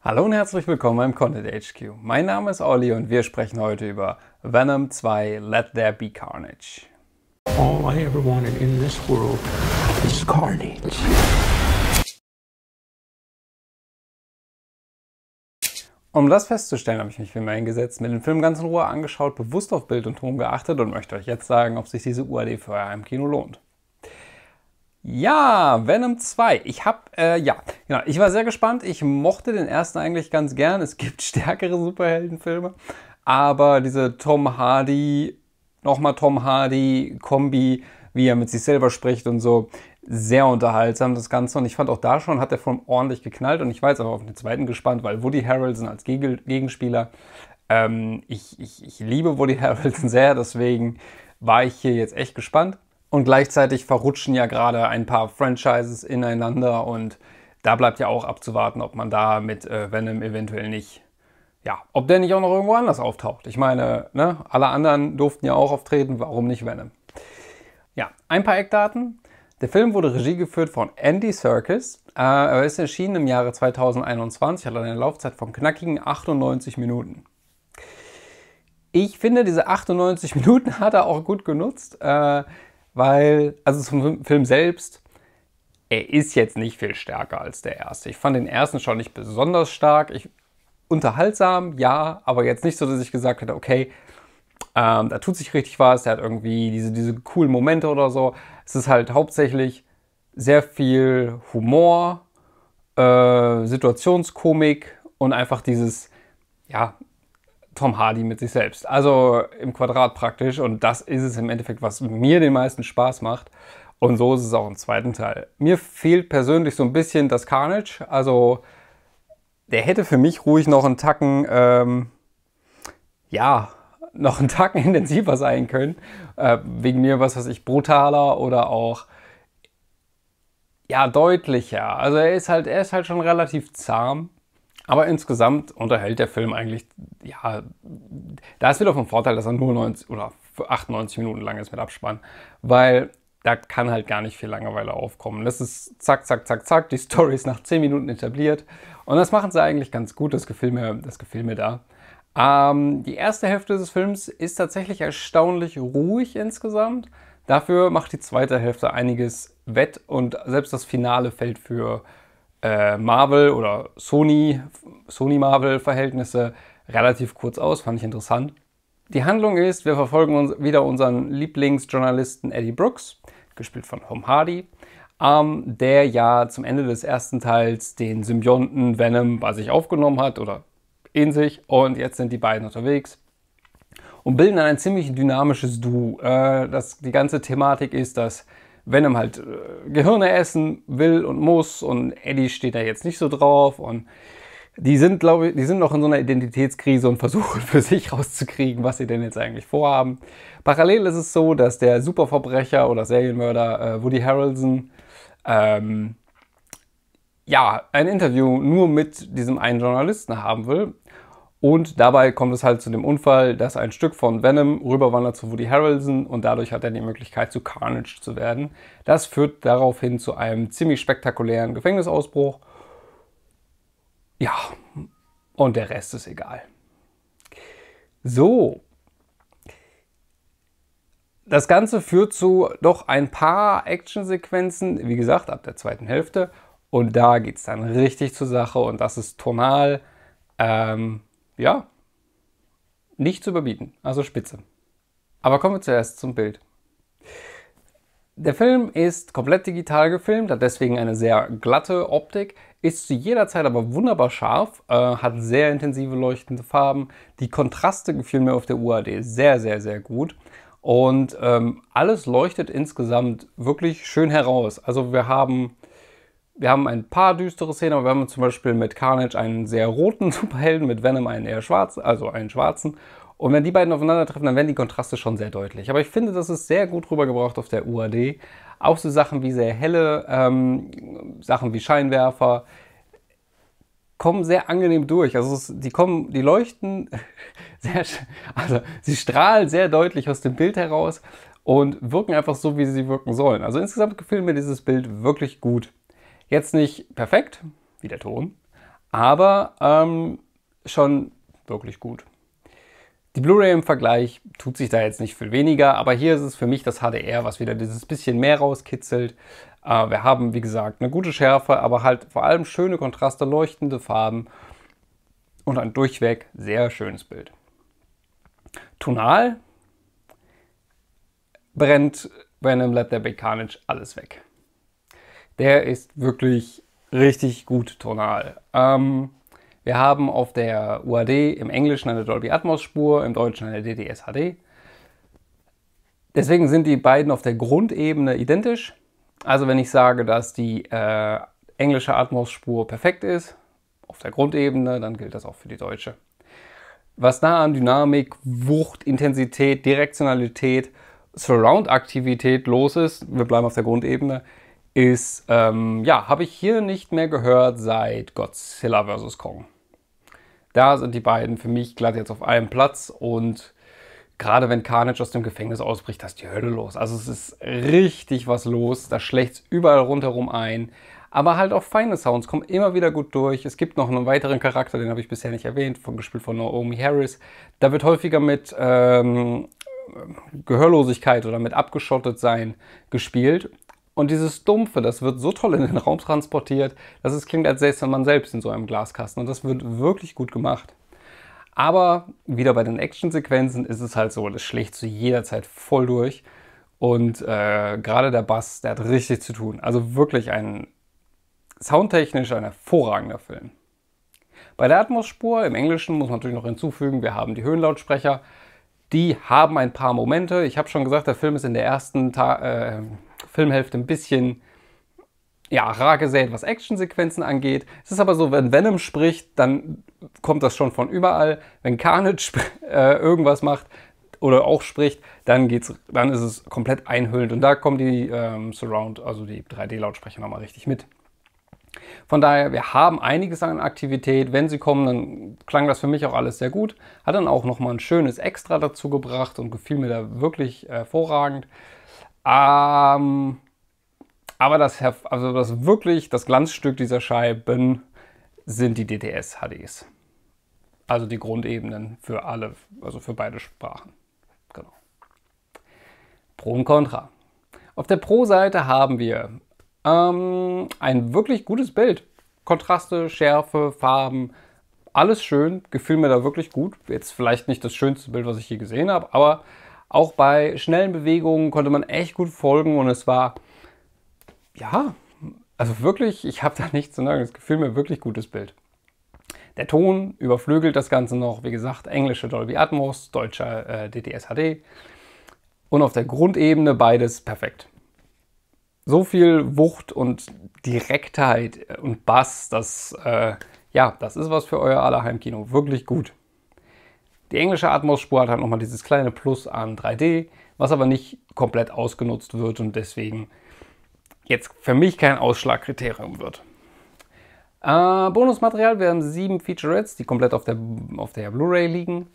Hallo und herzlich willkommen beim Content HQ. Mein Name ist Olli und wir sprechen heute über Venom 2 Let There Be Carnage. All I ever wanted in this world is carnage. Um das festzustellen, habe ich mich immer hingesetzt, mir den Film ganz in Ruhe angeschaut, bewusst auf Bild und Ton geachtet und möchte euch jetzt sagen, ob sich diese UAD für euer Kino lohnt. Ja, Venom 2. Ich habe, äh, ja, genau. Ich war sehr gespannt. Ich mochte den ersten eigentlich ganz gern. Es gibt stärkere Superheldenfilme. Aber diese Tom Hardy, nochmal Tom Hardy-Kombi, wie er mit sich selber spricht und so, sehr unterhaltsam das Ganze. Und ich fand auch da schon, hat der Film ordentlich geknallt. Und ich war jetzt aber auf den zweiten gespannt, weil Woody Harrelson als Geg Gegenspieler, ähm, ich, ich, ich liebe Woody Harrelson sehr, deswegen war ich hier jetzt echt gespannt. Und gleichzeitig verrutschen ja gerade ein paar Franchises ineinander und da bleibt ja auch abzuwarten, ob man da mit äh, Venom eventuell nicht, ja, ob der nicht auch noch irgendwo anders auftaucht. Ich meine, ne, alle anderen durften ja auch auftreten, warum nicht Venom? Ja, ein paar Eckdaten. Der Film wurde Regie geführt von Andy Serkis. Äh, er ist erschienen im Jahre 2021, hat eine Laufzeit von knackigen 98 Minuten. Ich finde, diese 98 Minuten hat er auch gut genutzt. Äh, weil, also zum Film selbst, er ist jetzt nicht viel stärker als der erste. Ich fand den ersten schon nicht besonders stark. Ich, unterhaltsam, ja, aber jetzt nicht so, dass ich gesagt hätte, okay, ähm, da tut sich richtig was, der hat irgendwie diese, diese coolen Momente oder so. Es ist halt hauptsächlich sehr viel Humor, äh, Situationskomik und einfach dieses, ja, Tom Hardy mit sich selbst. Also im Quadrat praktisch. Und das ist es im Endeffekt, was mir den meisten Spaß macht. Und so ist es auch im zweiten Teil. Mir fehlt persönlich so ein bisschen das Carnage. Also der hätte für mich ruhig noch einen Tacken, ähm, ja, noch einen Tacken intensiver sein können. Äh, wegen mir, was weiß ich, brutaler oder auch ja, deutlicher. Also er ist halt, er ist halt schon relativ zahm. Aber insgesamt unterhält der Film eigentlich, ja, da ist wieder vom Vorteil, dass er nur 90 oder 98 Minuten lang ist mit Abspann, weil da kann halt gar nicht viel Langeweile aufkommen. Das ist zack, zack, zack, zack, die Story ist nach 10 Minuten etabliert und das machen sie eigentlich ganz gut, das gefiel mir, das gefiel mir da. Ähm, die erste Hälfte des Films ist tatsächlich erstaunlich ruhig insgesamt. Dafür macht die zweite Hälfte einiges wett und selbst das Finale fällt für äh, Marvel oder Sony, Sony-Marvel-Verhältnisse relativ kurz aus, fand ich interessant. Die Handlung ist, wir verfolgen uns wieder unseren Lieblingsjournalisten Eddie Brooks, gespielt von Tom Hardy, ähm, der ja zum Ende des ersten Teils den Symbionten Venom bei sich aufgenommen hat oder in sich und jetzt sind die beiden unterwegs und bilden dann ein ziemlich dynamisches Duo. Äh, das, die ganze Thematik ist, dass Venom halt äh, Gehirne essen will und muss und Eddie steht da jetzt nicht so drauf und die sind, glaube ich, die sind noch in so einer Identitätskrise und versuchen für sich rauszukriegen, was sie denn jetzt eigentlich vorhaben. Parallel ist es so, dass der Superverbrecher oder Serienmörder äh, Woody Harrelson ähm, ja, ein Interview nur mit diesem einen Journalisten haben will, und dabei kommt es halt zu dem Unfall, dass ein Stück von Venom rüberwandert zu Woody Harrelson und dadurch hat er die Möglichkeit, zu Carnage zu werden. Das führt daraufhin zu einem ziemlich spektakulären Gefängnisausbruch. Ja, und der Rest ist egal. So. Das Ganze führt zu doch ein paar Actionsequenzen, wie gesagt, ab der zweiten Hälfte. Und da geht es dann richtig zur Sache und das ist tonal. Ähm, ja, nicht zu überbieten. Also spitze. Aber kommen wir zuerst zum Bild. Der Film ist komplett digital gefilmt, hat deswegen eine sehr glatte Optik, ist zu jeder Zeit aber wunderbar scharf, äh, hat sehr intensive leuchtende Farben. Die Kontraste gefielen mir auf der UAD sehr, sehr, sehr gut. Und ähm, alles leuchtet insgesamt wirklich schön heraus. Also wir haben wir haben ein paar düstere Szenen, aber wir haben zum Beispiel mit Carnage einen sehr roten Superhelden, mit Venom einen eher schwarzen, also einen schwarzen. Und wenn die beiden aufeinandertreffen, dann werden die Kontraste schon sehr deutlich. Aber ich finde, das ist sehr gut rübergebracht auf der UAD. Auch so Sachen wie sehr helle, ähm, Sachen wie Scheinwerfer, kommen sehr angenehm durch. Also es, die kommen, die leuchten sehr, also sie strahlen sehr deutlich aus dem Bild heraus und wirken einfach so, wie sie wirken sollen. Also insgesamt gefällt mir dieses Bild wirklich gut. Jetzt nicht perfekt, wie der Ton, aber ähm, schon wirklich gut. Die Blu-ray im Vergleich tut sich da jetzt nicht viel weniger, aber hier ist es für mich das HDR, was wieder dieses bisschen mehr rauskitzelt. Äh, wir haben, wie gesagt, eine gute Schärfe, aber halt vor allem schöne Kontraste, leuchtende Farben und ein durchweg sehr schönes Bild. Tonal brennt bei einem Let There Be Carnage alles weg. Der ist wirklich richtig gut tonal. Ähm, wir haben auf der UAD im Englischen eine Dolby Atmos Spur, im Deutschen eine DDS HD. Deswegen sind die beiden auf der Grundebene identisch. Also wenn ich sage, dass die äh, englische Atmos Spur perfekt ist, auf der Grundebene, dann gilt das auch für die deutsche. Was da an Dynamik, Wucht, Intensität, Direktionalität, Surround-Aktivität los ist, wir bleiben auf der Grundebene, ist, ähm, ja, habe ich hier nicht mehr gehört seit Godzilla vs. Kong. Da sind die beiden für mich glatt jetzt auf einem Platz und gerade wenn Carnage aus dem Gefängnis ausbricht, da ist die Hölle los. Also es ist richtig was los, da schlägt es überall rundherum ein. Aber halt auch feine Sounds kommen immer wieder gut durch. Es gibt noch einen weiteren Charakter, den habe ich bisher nicht erwähnt, von, gespielt von Naomi Harris. Da wird häufiger mit ähm, Gehörlosigkeit oder mit Abgeschottet sein gespielt. Und dieses Dumpfe, das wird so toll in den Raum transportiert, dass es klingt, als säße man selbst in so einem Glaskasten. Und das wird wirklich gut gemacht. Aber wieder bei den Actionsequenzen ist es halt so, das schlägt zu jeder Zeit voll durch. Und äh, gerade der Bass, der hat richtig zu tun. Also wirklich ein soundtechnisch ein hervorragender Film. Bei der atmos im Englischen muss man natürlich noch hinzufügen, wir haben die Höhenlautsprecher. Die haben ein paar Momente. Ich habe schon gesagt, der Film ist in der ersten, Ta äh, Filmhälfte ein bisschen ja, rar gesät, was Actionsequenzen angeht. Es ist aber so, wenn Venom spricht, dann kommt das schon von überall. Wenn Carnage äh, irgendwas macht oder auch spricht, dann geht's, dann ist es komplett einhüllend und da kommen die ähm, Surround, also die 3D-Lautsprecher nochmal richtig mit. Von daher, wir haben einiges an Aktivität. Wenn sie kommen, dann klang das für mich auch alles sehr gut. Hat dann auch nochmal ein schönes Extra dazu gebracht und gefiel mir da wirklich äh, hervorragend. Äh, ähm, aber das, also das wirklich, das Glanzstück dieser Scheiben sind die DTS-HDs. Also die Grundebenen für alle, also für beide Sprachen. Genau. Pro und Contra. Auf der Pro-Seite haben wir ähm, ein wirklich gutes Bild. Kontraste, Schärfe, Farben, alles schön. Gefühl mir da wirklich gut. Jetzt vielleicht nicht das schönste Bild, was ich je gesehen habe, aber auch bei schnellen Bewegungen konnte man echt gut folgen und es war, ja, also wirklich, ich habe da nichts zu sagen. Es gefiel mir wirklich gutes Bild. Der Ton überflügelt das Ganze noch. Wie gesagt, englische Dolby Atmos, deutscher äh, DTS HD. Und auf der Grundebene beides perfekt. So viel Wucht und Direktheit und Bass, das, äh, ja, das ist was für euer aller Heimkino. Wirklich gut. Die englische Atmos-Spur hat halt nochmal dieses kleine Plus an 3D, was aber nicht komplett ausgenutzt wird und deswegen jetzt für mich kein Ausschlagkriterium wird. Äh, Bonusmaterial, wir haben sieben Featurettes, die komplett auf der, auf der Blu-ray liegen.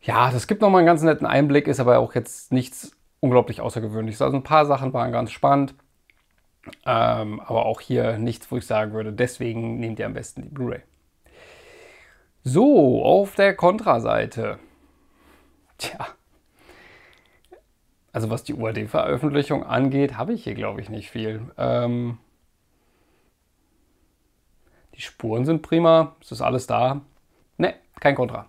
Ja, das gibt nochmal einen ganz netten Einblick, ist aber auch jetzt nichts unglaublich Außergewöhnliches. Also ein paar Sachen waren ganz spannend, ähm, aber auch hier nichts, wo ich sagen würde, deswegen nehmt ihr am besten die Blu-ray. So, auf der Kontraseite. Tja. Also was die UAD-Veröffentlichung angeht, habe ich hier, glaube ich, nicht viel. Ähm, die Spuren sind prima, es ist alles da. Ne, kein Kontra.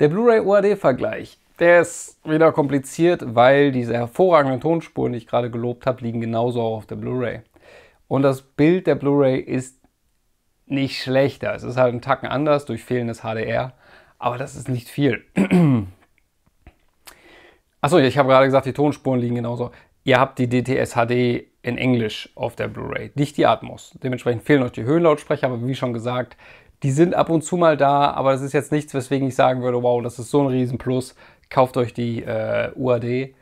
Der Blu-ray-UAD-Vergleich, der ist wieder kompliziert, weil diese hervorragenden Tonspuren, die ich gerade gelobt habe, liegen genauso auch auf der Blu-ray. Und das Bild der Blu-ray ist nicht schlechter. Es ist halt einen Tacken anders durch fehlendes HDR, aber das ist nicht viel. Achso, ich habe gerade gesagt, die Tonspuren liegen genauso. Ihr habt die DTS HD in Englisch auf der Blu-ray, nicht die Atmos. Dementsprechend fehlen euch die Höhenlautsprecher, aber wie schon gesagt, die sind ab und zu mal da, aber das ist jetzt nichts, weswegen ich sagen würde, wow, das ist so ein Riesenplus, kauft euch die äh, UAD,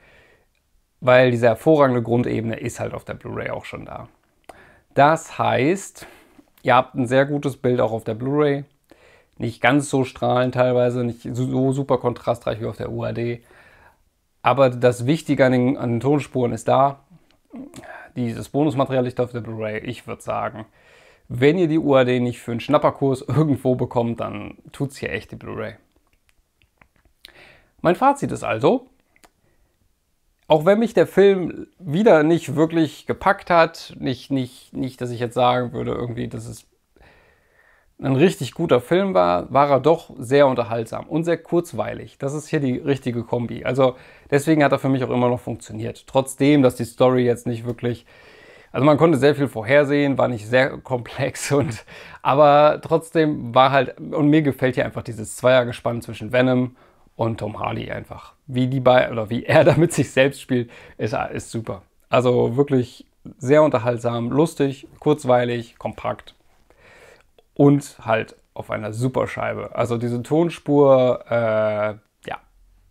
weil diese hervorragende Grundebene ist halt auf der Blu-ray auch schon da. Das heißt, Ihr habt ein sehr gutes Bild auch auf der Blu-ray. Nicht ganz so strahlend teilweise, nicht so super kontrastreich wie auf der UAD. Aber das Wichtige an den, an den Tonspuren ist da. Dieses Bonusmaterial liegt auf der Blu-ray. Ich würde sagen, wenn ihr die UAD nicht für einen Schnapperkurs irgendwo bekommt, dann tut es hier echt die Blu-ray. Mein Fazit ist also, auch wenn mich der Film wieder nicht wirklich gepackt hat, nicht, nicht, nicht, dass ich jetzt sagen würde, irgendwie, dass es ein richtig guter Film war, war er doch sehr unterhaltsam und sehr kurzweilig. Das ist hier die richtige Kombi. Also deswegen hat er für mich auch immer noch funktioniert. Trotzdem, dass die Story jetzt nicht wirklich. Also man konnte sehr viel vorhersehen, war nicht sehr komplex und aber trotzdem war halt und mir gefällt hier einfach dieses Zweiergespann zwischen Venom und Tom Hardy einfach wie die bei oder wie er damit sich selbst spielt, ist, ist super. Also wirklich sehr unterhaltsam, lustig, kurzweilig, kompakt und halt auf einer super Scheibe. Also diese Tonspur, äh, ja,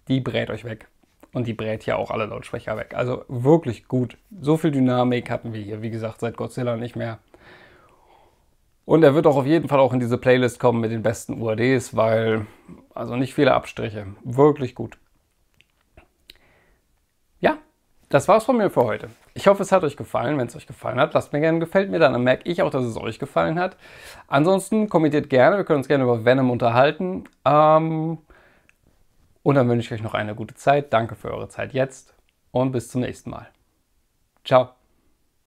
die brät euch weg. Und die brät ja auch alle Lautsprecher weg. Also wirklich gut. So viel Dynamik hatten wir hier, wie gesagt, seit Godzilla nicht mehr. Und er wird auch auf jeden Fall auch in diese Playlist kommen mit den besten UADs, weil also nicht viele Abstriche. Wirklich gut. Das war's von mir für heute. Ich hoffe, es hat euch gefallen. Wenn es euch gefallen hat, lasst mir gerne gefällt mir dann. merke ich auch, dass es euch gefallen hat. Ansonsten kommentiert gerne. Wir können uns gerne über Venom unterhalten. Ähm und dann wünsche ich euch noch eine gute Zeit. Danke für eure Zeit jetzt und bis zum nächsten Mal. Ciao.